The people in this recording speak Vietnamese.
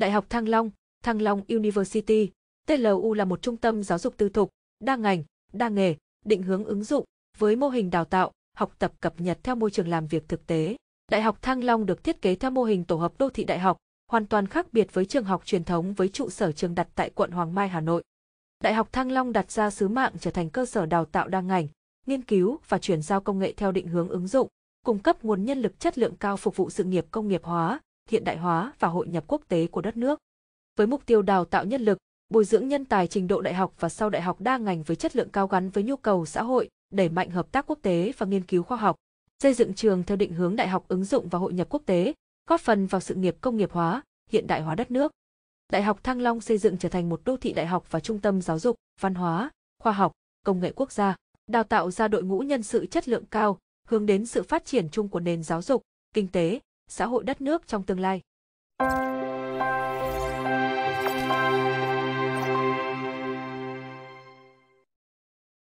Đại học Thăng Long, Thăng Long University, TLU là một trung tâm giáo dục tư thục, đa ngành, đa nghề, định hướng ứng dụng, với mô hình đào tạo, học tập cập nhật theo môi trường làm việc thực tế. Đại học Thăng Long được thiết kế theo mô hình tổ hợp đô thị đại học, hoàn toàn khác biệt với trường học truyền thống với trụ sở trường đặt tại quận Hoàng Mai, Hà Nội. Đại học Thăng Long đặt ra sứ mạng trở thành cơ sở đào tạo đa ngành, nghiên cứu và chuyển giao công nghệ theo định hướng ứng dụng, cung cấp nguồn nhân lực chất lượng cao phục vụ sự nghiệp công nghiệp hóa, hiện đại hóa và hội nhập quốc tế của đất nước. Với mục tiêu đào tạo nhân lực, bồi dưỡng nhân tài trình độ đại học và sau đại học đa ngành với chất lượng cao gắn với nhu cầu xã hội, đẩy mạnh hợp tác quốc tế và nghiên cứu khoa học, xây dựng trường theo định hướng đại học ứng dụng và hội nhập quốc tế, góp phần vào sự nghiệp công nghiệp hóa, hiện đại hóa đất nước. Đại học Thăng Long xây dựng trở thành một đô thị đại học và trung tâm giáo dục, văn hóa, khoa học, công nghệ quốc gia, đào tạo ra đội ngũ nhân sự chất lượng cao, hướng đến sự phát triển chung của nền giáo dục, kinh tế, xã hội đất nước trong tương lai.